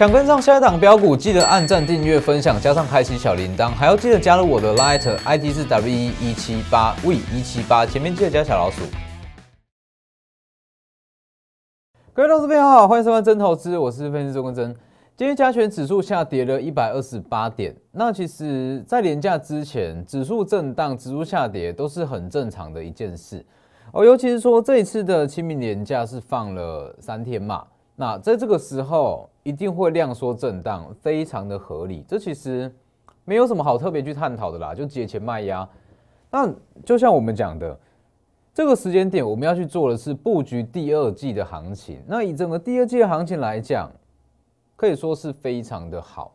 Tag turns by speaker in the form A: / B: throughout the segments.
A: 想跟上下一档标股，记得按赞、订阅、分享，加上开启小铃铛，还要记得加入我的 Lite g h ID 是 W 一七八 V 一七八，前面记得加小老鼠。各位投资朋友好，欢迎收看《真投资》，我是分析师周冠真。今天加权指数下跌了一百二十八点，那其实在连假之前，指数震荡、指数下跌都是很正常的一件事。哦，尤其是说这一次的清明连假是放了三天嘛。那在这个时候一定会量缩震荡，非常的合理。这其实没有什么好特别去探讨的啦，就节前卖压。那就像我们讲的，这个时间点我们要去做的是布局第二季的行情。那以整个第二季的行情来讲，可以说是非常的好。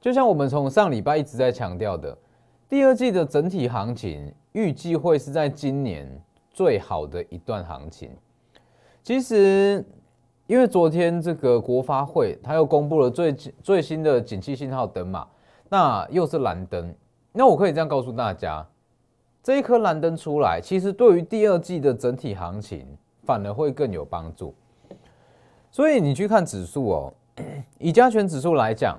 A: 就像我们从上礼拜一直在强调的，第二季的整体行情预计会是在今年最好的一段行情。其实。因为昨天这个国发会，他又公布了最最新的景气信号灯嘛，那又是蓝灯，那我可以这样告诉大家，这一颗蓝灯出来，其实对于第二季的整体行情反而会更有帮助。所以你去看指数哦，以加权指数来讲，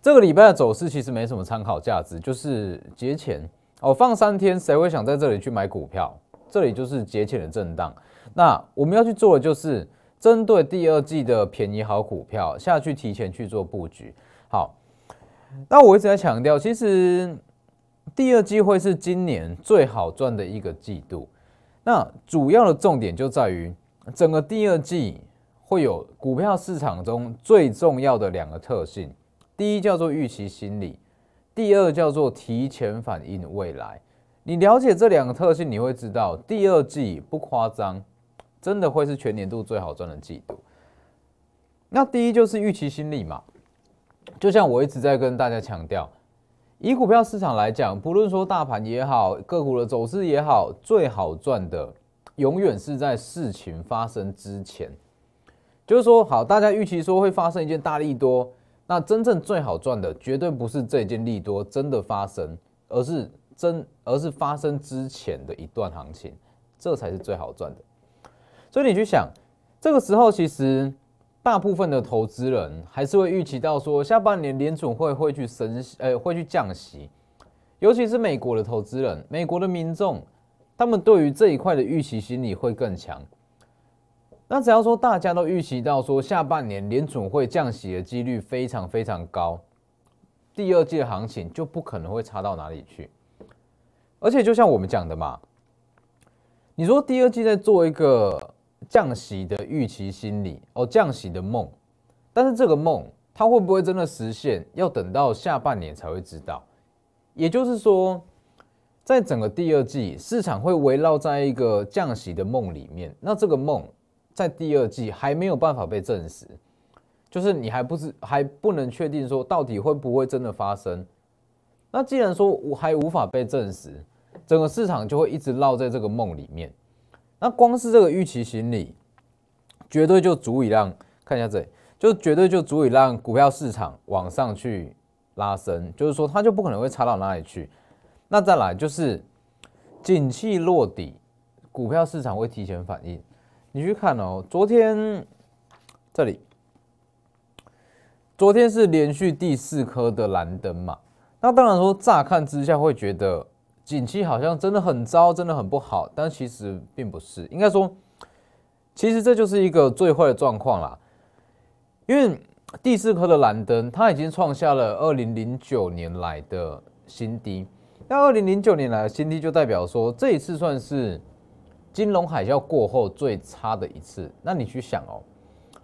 A: 这个礼拜的走势其实没什么参考价值，就是节前哦放三天，谁会想在这里去买股票？这里就是节前的震荡。那我们要去做的就是。针对第二季的便宜好股票下去提前去做布局，好。那我一直在强调，其实第二季会是今年最好赚的一个季度。那主要的重点就在于，整个第二季会有股票市场中最重要的两个特性，第一叫做预期心理，第二叫做提前反映未来。你了解这两个特性，你会知道第二季不夸张。真的会是全年度最好赚的季度。那第一就是预期心理嘛，就像我一直在跟大家强调，以股票市场来讲，不论说大盘也好，个股的走势也好，最好赚的永远是在事情发生之前。就是说，好，大家预期说会发生一件大利多，那真正最好赚的绝对不是这件利多真的发生，而是真，而是发生之前的一段行情，这才是最好赚的。所以你去想，这个时候其实大部分的投资人还是会预期到说，下半年联准会会去升，呃，会去降息，尤其是美国的投资人，美国的民众，他们对于这一块的预期心理会更强。那只要说大家都预期到说，下半年联准会降息的几率非常非常高，第二季的行情就不可能会差到哪里去。而且就像我们讲的嘛，你说第二季在做一个。降息的预期心理哦，降息的梦，但是这个梦它会不会真的实现，要等到下半年才会知道。也就是说，在整个第二季市场会围绕在一个降息的梦里面，那这个梦在第二季还没有办法被证实，就是你还不是还不能确定说到底会不会真的发生。那既然说我还无法被证实，整个市场就会一直绕在这个梦里面。那光是这个预期心理，绝对就足以让看一下这里，就绝对就足以让股票市场往上去拉伸，就是说它就不可能会差到哪里去。那再来就是，景气落底，股票市场会提前反应。你去看哦，昨天这里，昨天是连续第四颗的蓝灯嘛？那当然说，乍看之下会觉得。景气好像真的很糟，真的很不好，但其实并不是。应该说，其实这就是一个最坏的状况啦。因为第四颗的蓝灯，它已经创下了二零零九年来的新低。那二零零九年来的新低，就代表说这一次算是金融海啸过后最差的一次。那你去想哦，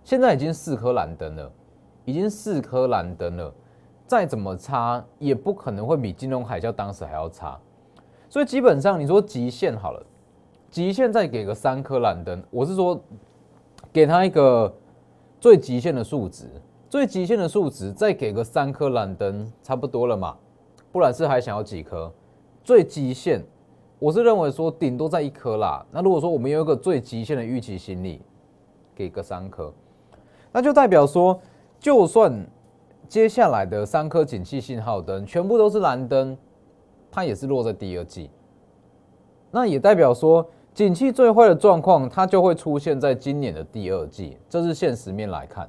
A: 现在已经四颗蓝灯了，已经四颗蓝灯了，再怎么差也不可能会比金融海啸当时还要差。所以基本上，你说极限好了，极限再给个三颗蓝灯，我是说，给他一个最极限的数值，最极限的数值再给个三颗蓝灯，差不多了嘛？不然是还想要几颗？最极限，我是认为说顶多在一颗啦。那如果说我们有一个最极限的预期心理，给个三颗，那就代表说，就算接下来的三颗景气信号灯全部都是蓝灯。它也是落在第二季，那也代表说，景气最坏的状况它就会出现在今年的第二季，这是现实面来看。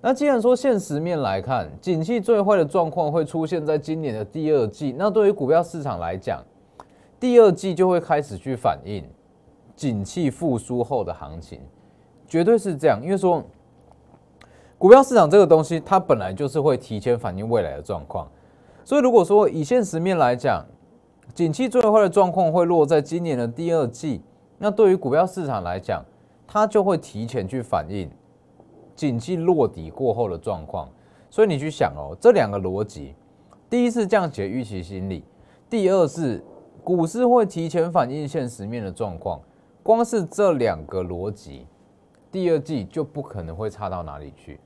A: 那既然说现实面来看，景气最坏的状况会出现在今年的第二季，那对于股票市场来讲，第二季就会开始去反映景气复苏后的行情，绝对是这样，因为说股票市场这个东西，它本来就是会提前反映未来的状况。所以，如果说以现实面来讲，景气最坏的状况会落在今年的第二季，那对于股票市场来讲，它就会提前去反映景气落底过后的状况。所以你去想哦，这两个逻辑：第一是降息预期心理，第二是股市会提前反映现实面的状况。光是这两个逻辑，第二季就不可能会差到哪里去。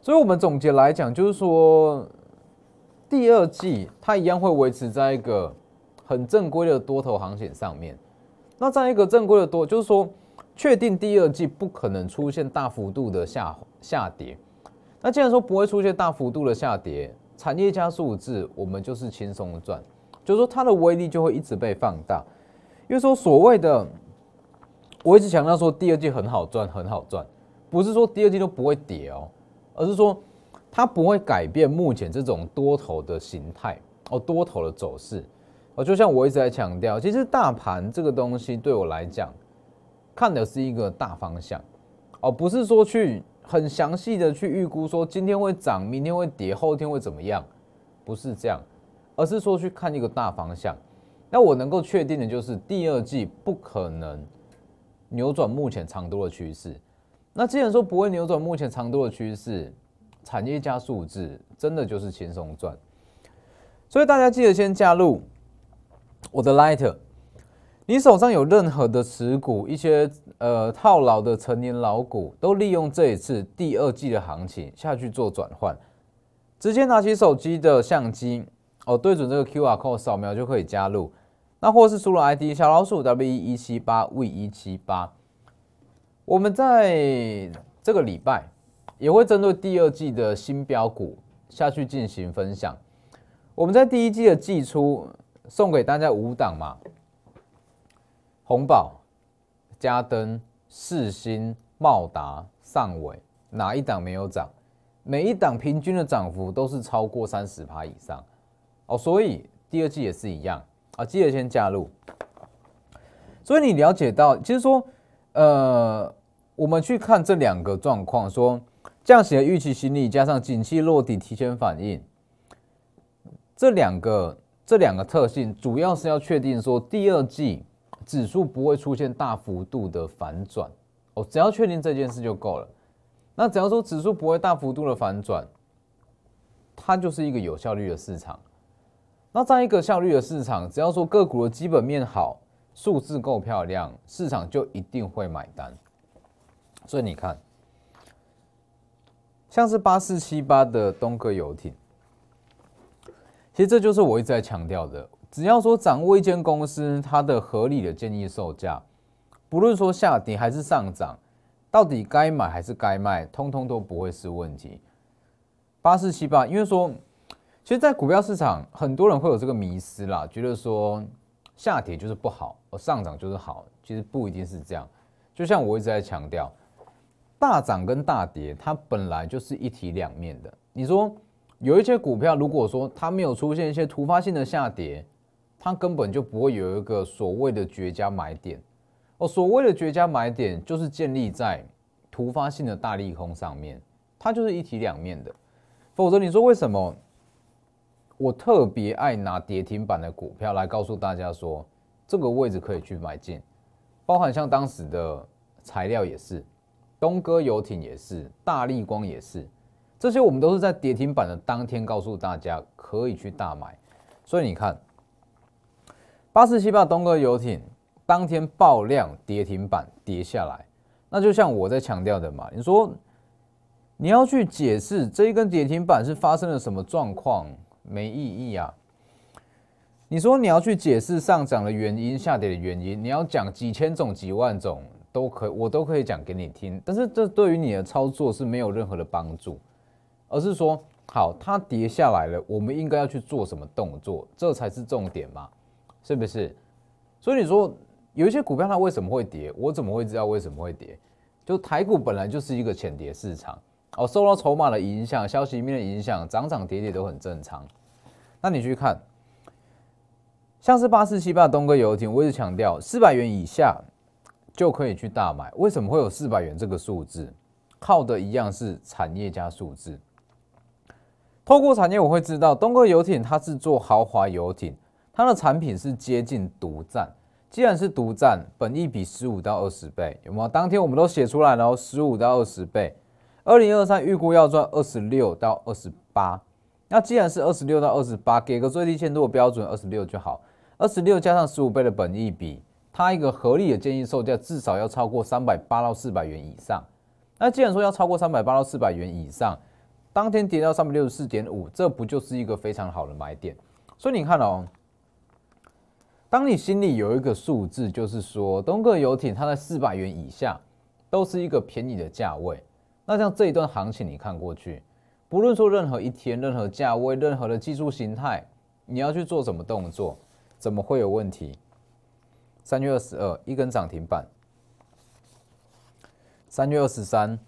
A: 所以我们总结来讲，就是说。第二季它一样会维持在一个很正规的多头行情上面，那在一个正规的多，就是说确定第二季不可能出现大幅度的下下跌。那既然说不会出现大幅度的下跌，产业加数字，我们就是轻松的赚，就是说它的威力就会一直被放大。因为说所谓的，我一直强调说第二季很好赚，很好赚，不是说第二季都不会跌哦，而是说。它不会改变目前这种多头的形态哦，多头的走势哦，就像我一直在强调，其实大盘这个东西对我来讲，看的是一个大方向哦，不是说去很详细的去预估说今天会涨，明天会跌，后天会怎么样，不是这样，而是说去看一个大方向。那我能够确定的就是第二季不可能扭转目前长多的趋势。那既然说不会扭转目前长多的趋势，产业加数字真的就是轻松赚，所以大家记得先加入我的 Lighter。你手上有任何的持股，一些呃套牢的成年老股，都利用这一次第二季的行情下去做转换，直接拿起手机的相机哦，对准这个 QR code 扫描就可以加入。那或是输入 ID 小老鼠 W 一七八 V 一七八。我们在这个礼拜。也会针对第二季的新标股下去进行分享。我们在第一季的季初送给大家五档嘛，红宝、嘉登、世星、茂达、上尾，哪一档没有涨？每一档平均的涨幅都是超过三十趴以上哦。所以第二季也是一样啊，记得先加入。所以你了解到，其实说，呃，我们去看这两个状况说。降息的预期心理加上景气落地提前反应，这两个这两个特性主要是要确定说第二季指数不会出现大幅度的反转哦，只要确定这件事就够了。那只要说指数不会大幅度的反转，它就是一个有效率的市场。那在一个效率的市场，只要说个股的基本面好，数字够漂亮，市场就一定会买单。所以你看。像是八四七八的东哥游艇，其实这就是我一直在强调的。只要说掌握一间公司它的合理的建议售价，不论说下跌还是上涨，到底该买还是该卖，通通都不会是问题。八四七八，因为说，其实，在股票市场，很多人会有这个迷失啦，觉得说下跌就是不好，而上涨就是好。其实不一定是这样，就像我一直在强调。大涨跟大跌，它本来就是一体两面的。你说有一些股票，如果说它没有出现一些突发性的下跌，它根本就不会有一个所谓的绝佳买点。哦，所谓的绝佳买点就是建立在突发性的大利空上面，它就是一体两面的。否则，你说为什么我特别爱拿跌停板的股票来告诉大家说这个位置可以去买进，包含像当时的材料也是。东哥游艇也是，大力光也是，这些我们都是在跌停板的当天告诉大家可以去大买，所以你看，八四七八东哥游艇当天爆量跌停板跌下来，那就像我在强调的嘛，你说你要去解释这一根跌停板是发生了什么状况，没意义啊。你说你要去解释上涨的原因、下跌的原因，你要讲几千种、几万种。都可，以，我都可以讲给你听，但是这对于你的操作是没有任何的帮助，而是说，好，它跌下来了，我们应该要去做什么动作，这才是重点嘛，是不是？所以你说有一些股票它为什么会跌，我怎么会知道为什么会跌？就台股本来就是一个浅跌市场哦，受到筹码的影响、消息面的影响，涨涨跌跌都很正常。那你去看，像是八四七八东哥游艇，我一直强调，四百元以下。就可以去大买。为什么会有四百元这个数字？靠的一样是产业加数字。透过产业，我会知道东哥游艇它是做豪华游艇，它的产品是接近独占。既然是独占，本益比十五到二十倍，有没有？当天我们都写出来了，十五到二十倍。二零二三预估要赚二十六到二十八。那既然是二十六到二十八，给个最低限度标准，二十六就好。二十六加上十五倍的本益比。它一个合理的建议售价至少要超过三百八到四百元以上。那既然说要超过三百八到四百元以上，当天跌到三百六十四点五，这不就是一个非常好的买点？所以你看哦，当你心里有一个数字，就是说东哥游艇它在四百元以下都是一个便宜的价位。那像这一段行情，你看过去，不论说任何一天、任何价位、任何的技术形态，你要去做什么动作，怎么会有问题？三月二十二，一根涨停板；三月二十三，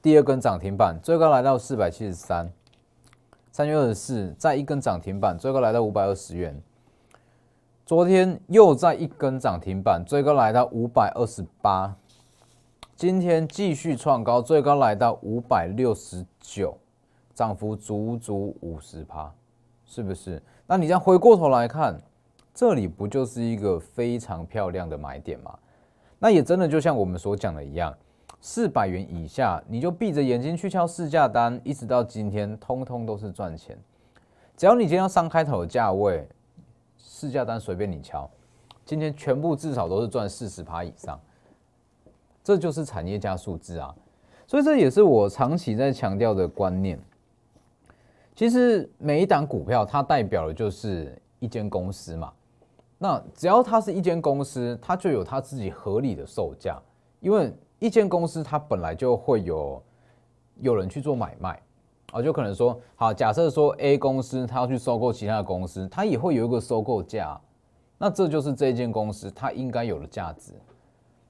A: 第二根涨停板，最高来到四百七十三；三月二十四，再一根涨停板，最高来到五百二十元。昨天又在一根涨停板，最高来到五百二十八。今天继续创高，最高来到五百六十九，涨幅足足五十趴，是不是？那你再回过头来看。这里不就是一个非常漂亮的买点吗？那也真的就像我们所讲的一样，四百元以下，你就闭着眼睛去敲市价单，一直到今天，通通都是赚钱。只要你今天要三开头的价位，市价单随便你敲，今天全部至少都是赚四十趴以上，这就是产业加数字啊！所以这也是我长期在强调的观念。其实每一档股票，它代表的就是一间公司嘛。那只要它是一间公司，它就有它自己合理的售价，因为一间公司它本来就会有有人去做买卖，啊，就可能说，好，假设说 A 公司它要去收购其他的公司，它也会有一个收购价，那这就是这一间公司它应该有的价值。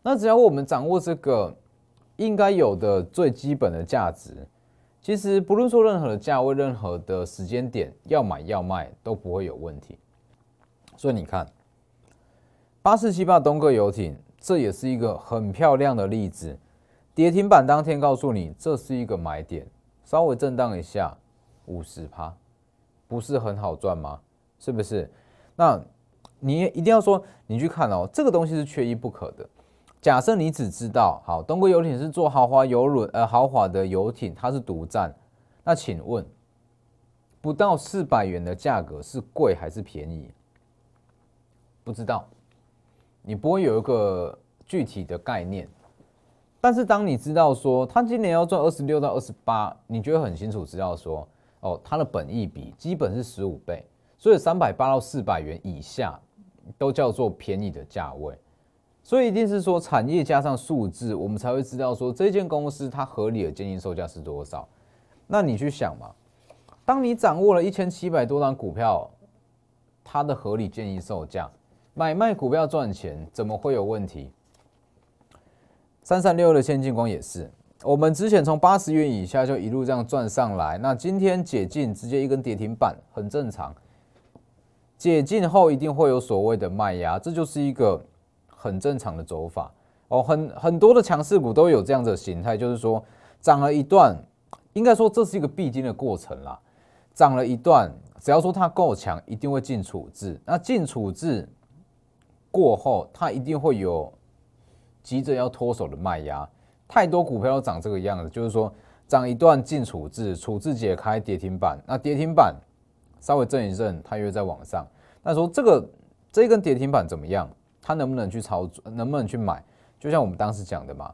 A: 那只要我们掌握这个应该有的最基本的价值，其实不论说任何的价位、任何的时间点，要买要卖都不会有问题。所以你看，八四七八东哥游艇，这也是一个很漂亮的例子。跌停板当天告诉你这是一个买点，稍微震荡一下，五十趴，不是很好赚吗？是不是？那你一定要说，你去看哦，这个东西是缺一不可的。假设你只知道好东哥游艇是做豪华游轮，呃，豪华的游艇它是独占，那请问不到四百元的价格是贵还是便宜？不知道，你不会有一个具体的概念，但是当你知道说他今年要赚二十六到二十八，你就会很清楚，知道说哦，它的本益比基本是十五倍，所以三百八到四百元以下都叫做便宜的价位，所以一定是说产业加上数字，我们才会知道说这间公司它合理的建议售价是多少。那你去想嘛，当你掌握了一千七百多张股票，它的合理建议售价。买卖股票赚钱怎么会有问题？三三六的先进光也是，我们之前从八十元以下就一路这样赚上来，那今天解禁直接一根跌停板，很正常。解禁后一定会有所谓的卖压，这就是一个很正常的走法哦。很很多的强势股都有这样的形态，就是说涨了一段，应该说这是一个必经的过程啦。涨了一段，只要说它够强，一定会进处置，那进处置。过后，它一定会有急着要脱手的卖压。太多股票长这个样子，就是说，涨一段进处置，处置解开跌停板，那跌停板稍微震一震，它又在往上。那说这个这根跌停板怎么样？它能不能去操作？能不能去买？就像我们当时讲的嘛，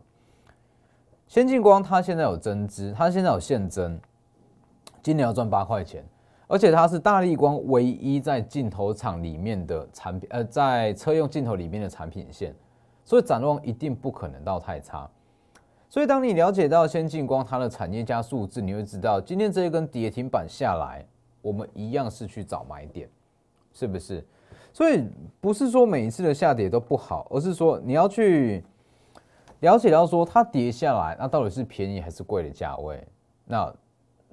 A: 先进光它现在有增资，它现在有现增，今年要赚八块钱。而且它是大力光唯一在镜头厂里面的产品，呃，在车用镜头里面的产品线，所以展望一定不可能到太差。所以当你了解到先进光它的产业加数字，你会知道今天这一根跌停板下来，我们一样是去找买点，是不是？所以不是说每一次的下跌都不好，而是说你要去了解到说它跌下来，那到底是便宜还是贵的价位？那。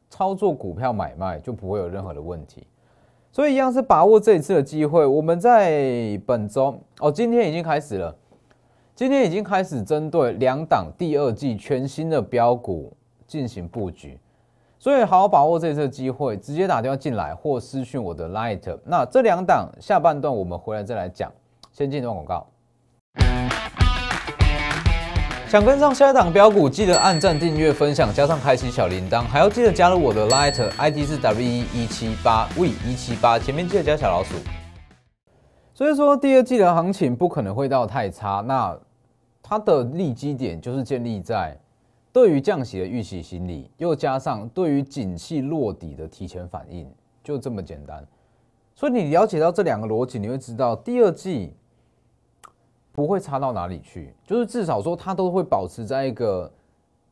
A: 操作股票买卖就不会有任何的问题，所以一样是把握这一次的机会。我们在本周哦，今天已经开始了，今天已经开始针对两档第二季全新的标股进行布局，所以好好把握这次机会，直接打电话进来或私讯我的 Light。那这两档下半段我们回来再来讲，先进一段广告。想跟上下一档标股，记得按赞、订阅、分享，加上开启小铃铛，还要记得加入我的拉 t I D 是 W E 一七八 V 一七八，前面记得加小老鼠。所以说，第二季的行情不可能会到太差，那它的利基点就是建立在对于降息的预期心理，又加上对于景气落底的提前反应，就这么简单。所以你了解到这两个逻辑，你会知道第二季。不会差到哪里去，就是至少说它都会保持在一个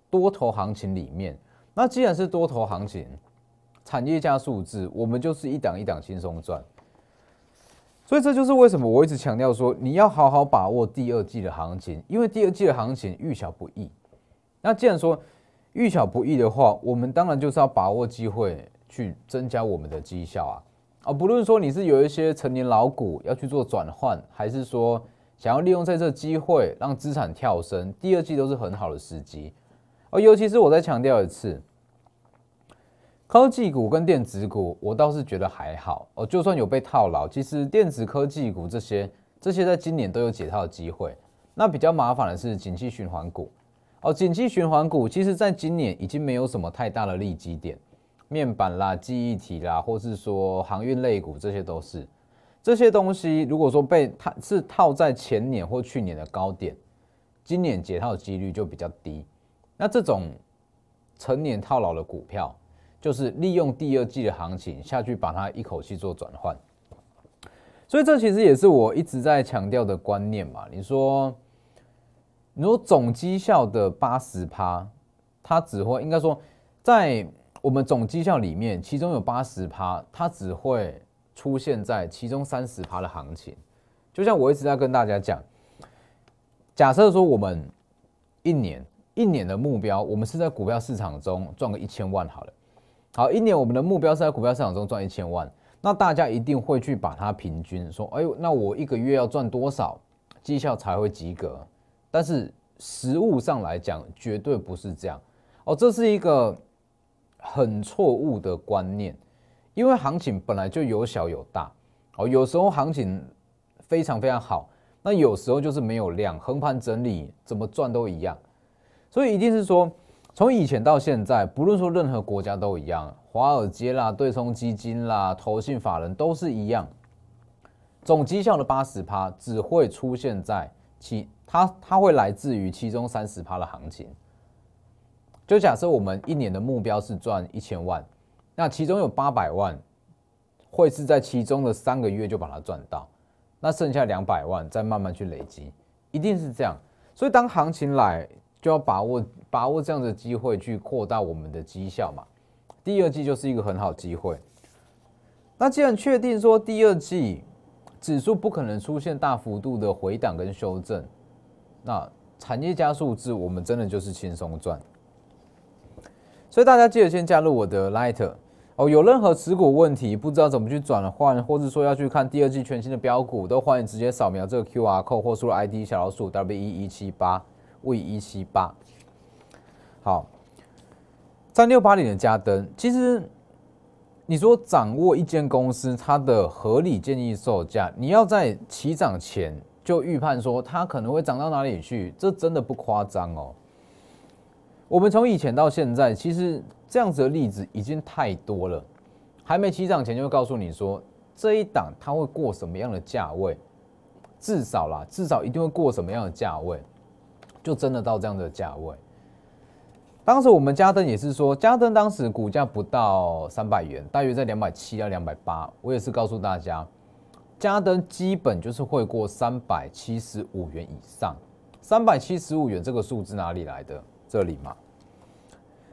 A: 多头行情里面。那既然是多头行情，产业加数字，我们就是一档一档轻松赚。所以这就是为什么我一直强调说，你要好好把握第二季的行情，因为第二季的行情遇小不易。那既然说遇小不易的话，我们当然就是要把握机会去增加我们的绩效啊啊！不论说你是有一些成年老股要去做转换，还是说。想要利用这机会让资产跳升，第二季都是很好的时机。而尤其是我再强调一次，科技股跟电子股，我倒是觉得还好。哦，就算有被套牢，其实电子科技股这些这些在今年都有解套的机会。那比较麻烦的是景气循环股。哦，景气循环股其实在今年已经没有什么太大的利基点，面板啦、记忆体啦，或是说航运类股，这些都是。这些东西如果说被它是套在前年或去年的高点，今年解套几率就比较低。那这种成年套牢的股票，就是利用第二季的行情下去把它一口气做转换。所以这其实也是我一直在强调的观念嘛。你说，你说总绩效的八十趴，它只会应该说，在我们总绩效里面，其中有八十趴，它只会。出现在其中三十趴的行情，就像我一直在跟大家讲。假设说我们一年一年的目标，我们是在股票市场中赚个一千万好了。好，一年我们的目标是在股票市场中赚一千万，那大家一定会去把它平均，说：“哎呦，那我一个月要赚多少绩效才会及格？”但是实物上来讲，绝对不是这样哦，这是一个很错误的观念。因为行情本来就有小有大，哦，有时候行情非常非常好，那有时候就是没有量，横盘整理，怎么赚都一样。所以一定是说，从以前到现在，不论说任何国家都一样，华尔街啦、对冲基金啦、投信法人都是一样，总绩效的八十趴只会出现在其它，它会来自于其中三十趴的行情。就假设我们一年的目标是赚一千万。那其中有八百万，会是在其中的三个月就把它赚到，那剩下两百万再慢慢去累积，一定是这样。所以当行情来，就要把握把握这样的机会去扩大我们的绩效嘛。第二季就是一个很好机会。那既然确定说第二季指数不可能出现大幅度的回档跟修正，那产业加数字我们真的就是轻松赚。所以大家记得先加入我的 Light。哦，有任何持股问题，不知道怎么去转换，或者说要去看第二季全新的标股，都欢迎直接扫描这个 Q R Code 或输入 I D 小老鼠 W E 一七八 V 一七八。好，在六八零的加登，其实你说掌握一间公司它的合理建议售价，你要在起涨前就预判说它可能会涨到哪里去，这真的不夸张哦。我们从以前到现在，其实这样子的例子已经太多了。还没起涨前就告诉你说，这一档它会过什么样的价位，至少啦，至少一定会过什么样的价位，就真的到这样的价位。当时我们嘉登也是说，嘉登当时股价不到三百元，大约在两百七到两百八，我也是告诉大家，嘉登基本就是会过三百七十五元以上。三百七十五元这个数字哪里来的？这里嘛，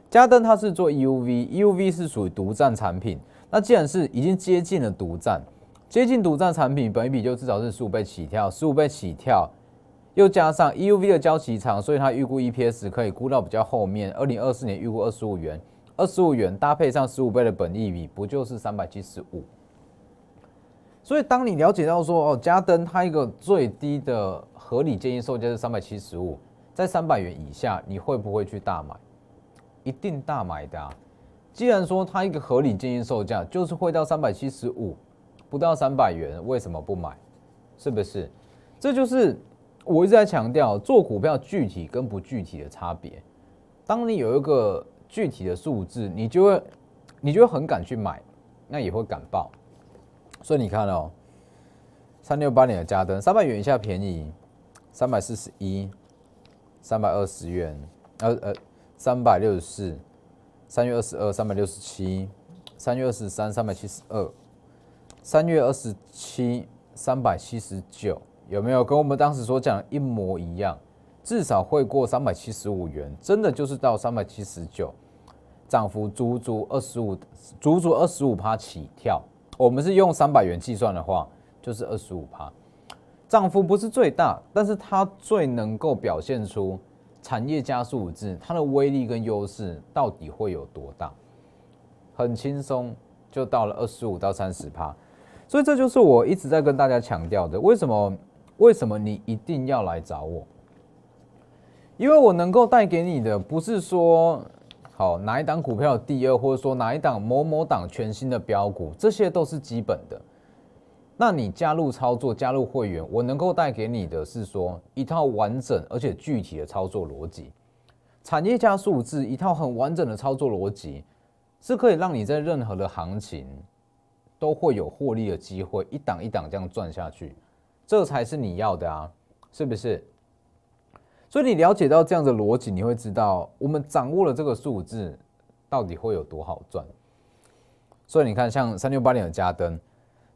A: 嘉登它是做 EUV，EUV 是属于独占产品。那既然是已经接近了独占，接近独占产品，本一笔就至少是十五倍起跳。十五倍起跳，又加上 EUV 的胶期长，所以它预估 EPS 可以估到比较后面，二零二四年预估二十五元，二十五元搭配上十五倍的本一比，不就是三百七十五？所以当你了解到说哦，嘉登它一个最低的合理建议售价是三百七十五。在三百元以下，你会不会去大买？一定大买的啊！既然说它一个合理建议售价就是会到三百七十五，不到三百元为什么不买？是不是？这就是我一直在强调做股票具体跟不具体的差别。当你有一个具体的数字，你就会你就会很敢去买，那也会敢报。所以你看哦，三六八零的加灯，三百元以下便宜，三百四十一。三百二十元，呃呃，三百六十四，三月二十二，三百六十七，三月二十三，三百七十二，三月二十七，三百七十九，有没有跟我们当时所讲一模一样？至少会过三百七十五元，真的就是到三百七十九，涨幅足足二十五，足足二十五趴起跳。我们是用三百元计算的话，就是二十五趴。涨幅不是最大，但是它最能够表现出产业加五字它的威力跟优势到底会有多大？很轻松就到了二十五到三十趴，所以这就是我一直在跟大家强调的，为什么？为什么你一定要来找我？因为我能够带给你的不是说，好哪一档股票第二，或者说哪一档某某档全新的标股，这些都是基本的。那你加入操作，加入会员，我能够带给你的是说一套完整而且具体的操作逻辑，产业加数字一套很完整的操作逻辑，是可以让你在任何的行情都会有获利的机会，一档一档这样赚下去，这才是你要的啊，是不是？所以你了解到这样的逻辑，你会知道我们掌握了这个数字到底会有多好赚。所以你看，像三六八零的加登。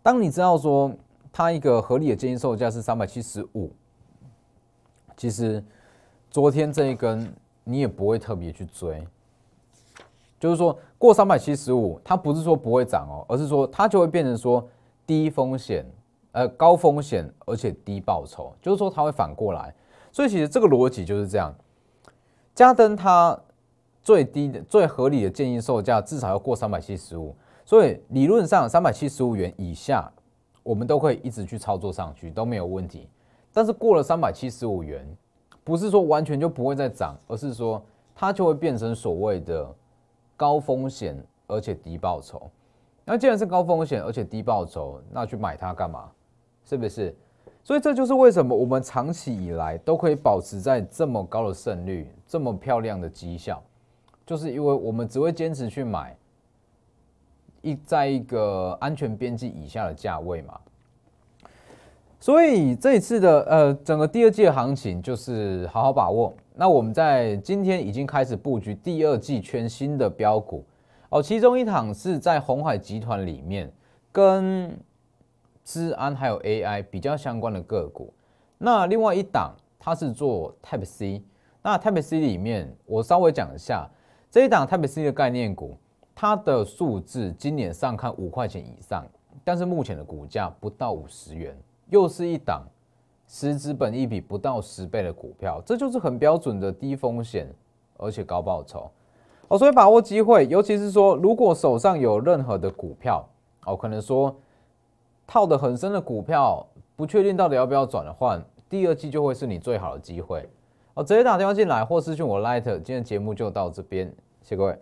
A: 当你知道说它一个合理的建议售价是三百七十五，其实昨天这一根你也不会特别去追，就是说过三百七十五，它不是说不会涨哦，而是说它就会变成说低风险呃高风险，而且低报酬，就是说它会反过来，所以其实这个逻辑就是这样。加登它最低的最合理的建议售价至少要过三百七十五。所以理论上三百七十五元以下，我们都可以一直去操作上去都没有问题。但是过了三百七十五元，不是说完全就不会再涨，而是说它就会变成所谓的高风险而且低报酬。那既然是高风险而且低报酬，那去买它干嘛？是不是？所以这就是为什么我们长期以来都可以保持在这么高的胜率、这么漂亮的绩效，就是因为我们只会坚持去买。在一个安全边际以下的价位嘛，所以这一次的呃整个第二季的行情就是好好把握。那我们在今天已经开始布局第二季全新的标股哦，其中一档是在红海集团里面跟治安还有 AI 比较相关的个股，那另外一档它是做 Type C，那 Type C 里面我稍微讲一下这一档 Type C 的概念股。它的数字今年上看五块钱以上，但是目前的股价不到五十元，又是一档十资本一笔不到十倍的股票，这就是很标准的低风险而且高报酬哦。所以把握机会，尤其是说如果手上有任何的股票哦，可能说套的很深的股票，不确定到底要不要转换，第二季就会是你最好的机会哦。直接打电话进来或私信我 Later，今天节目就到这边，谢各位。